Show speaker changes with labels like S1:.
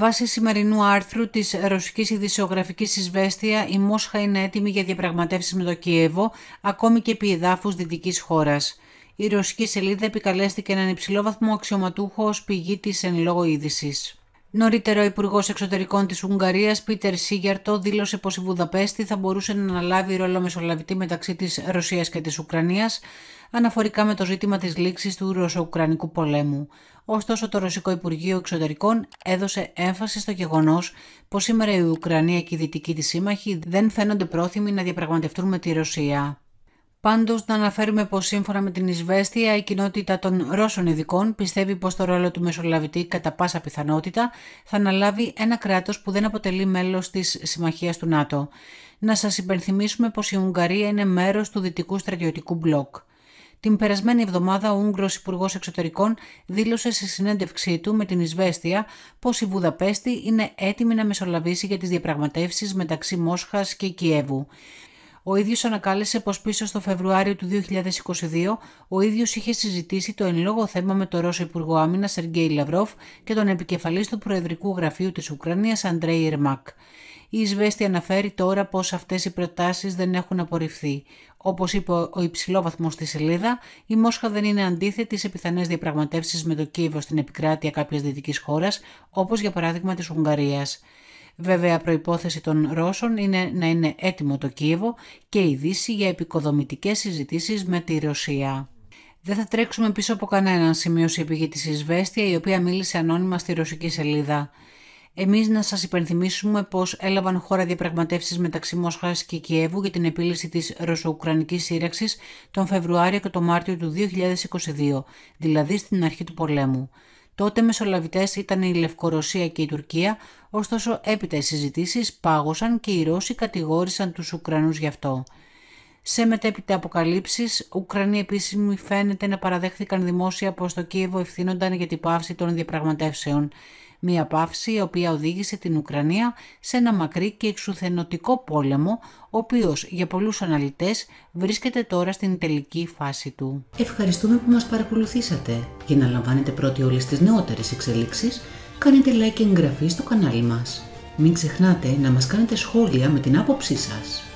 S1: Βάσει σημερινού άρθρου της ρωσικής ειδησιογραφικής εισβέστεια, η Μόσχα είναι έτοιμη για διαπραγματεύσεις με το Κίεβο, ακόμη και επί εδάφους δυτικής χώρας. Η ρωσική σελίδα επικαλέστηκε έναν υψηλό βαθμό αξιωματούχο ως πηγή της εν λόγω είδησης. Νωρίτερα, ο Υπουργός Εξωτερικών της Ουγγαρίας, Πίτερ Σίγιαρτο, δήλωσε πως η Βουδαπέστη θα μπορούσε να αναλάβει ρόλο μεσολαβητή μεταξύ της Ρωσίας και της Ουκρανίας, αναφορικά με το ζήτημα της λήξης του Ρωσο-Ουκρανικού πολέμου. Ωστόσο, το Ρωσικό Υπουργείο Εξωτερικών έδωσε έμφαση στο γεγονός πως σήμερα η Ουκρανία και οι δυτικοί της σύμμαχοι δεν φαίνονται πρόθυμοι να διαπραγματευτούν με τη Ρωσία. Πάντως να αναφέρουμε πως σύμφωνα με την Ισβέστια, η κοινότητα των Ρώσων ειδικών πιστεύει πως το ρόλο του Μεσολαβητή κατά πάσα πιθανότητα θα αναλάβει ένα κράτος που δεν αποτελεί μέλος της συμμαχίας του ΝΑΤΟ. Να σας υπενθυμίσουμε πως η Ουγγαρία είναι μέρος του Δυτικού Στρατιωτικού Μπλοκ. Την περασμένη εβδομάδα ο Ούγγρος Υπουργός Εξωτερικών δήλωσε σε συνέντευξή του με την Ισβέστια πως η Βουδαπέστη είναι έτοιμη να μεσολαβήσει για τις διαπραγματεύσεις μεταξύ Μόσχας και Κιέβου. Ο ίδιος ανακάλεσε πως πίσω στο Φεβρουάριο του 2022 ο ίδιος είχε συζητήσει το εν λόγω θέμα με τον Ρώσο Υπουργό Άμυνας Σεργέη Λαυρόφ και τον επικεφαλής του Προεδρικού Γραφείου της Ουκρανίας Αντρέι Ερμάκ. Η Ισβέστη αναφέρει τώρα πως αυτές οι προτάσεις δεν έχουν απορριφθεί. όπως είπε ο υψηλόβαθμος στη σελίδα, η Μόσχα δεν είναι αντίθετη σε πιθανές διαπραγματεύσεις με το Κίεβο στην επικράτεια κάποιας δυτικής χώρας, όπως για παράδειγμα της Ουγγαρίας. Βέβαια προϋπόθεση των Ρώσων είναι να είναι έτοιμο το Κίεβο και η Δύση για επικοδομητικές συζητήσεις με τη Ρωσία. Δεν θα τρέξουμε πίσω από κανέναν, σημείωσε η πηγή της Ισβέστια, η οποία μίλησε ανώνυμα στη ρωσική σελίδα. Εμείς να σας υπενθυμίσουμε πως έλαβαν χώρα διαπραγματεύσεις μεταξύ Μόσχας και Κιέβου για την επίλυση της ρωσο-ουκρανική σύραξης τον Φεβρουάριο και τον Μάρτιο του 2022, δηλαδή στην αρχή του πολέμου. Τότε μεσολαβητές ήταν η Λευκορωσία και η Τουρκία, ωστόσο έπειτα οι συζητήσεις πάγωσαν και οι Ρώσοι κατηγόρησαν τους Ουκρανούς γι' αυτό. Σε μετέπειτα αποκαλύψεις, Ουκρανοί επίσημοι φαίνεται να παραδέχθηκαν δημόσια πως το Κίεβο ευθύνονταν για την πάυση των διαπραγματεύσεων. Μία παύση η οποία οδήγησε την Ουκρανία σε ένα μακρύ και εξουθενωτικό πόλεμο, ο οποίος για πολλούς αναλυτές βρίσκεται τώρα στην τελική φάση του. Ευχαριστούμε που μας παρακολουθήσατε. Για να λαμβάνετε πρώτοι όλες τις νεότερες εξελίξεις, κάνετε like και εγγραφή στο κανάλι μας. Μην ξεχνάτε να μας κάνετε σχόλια με την άποψή σας.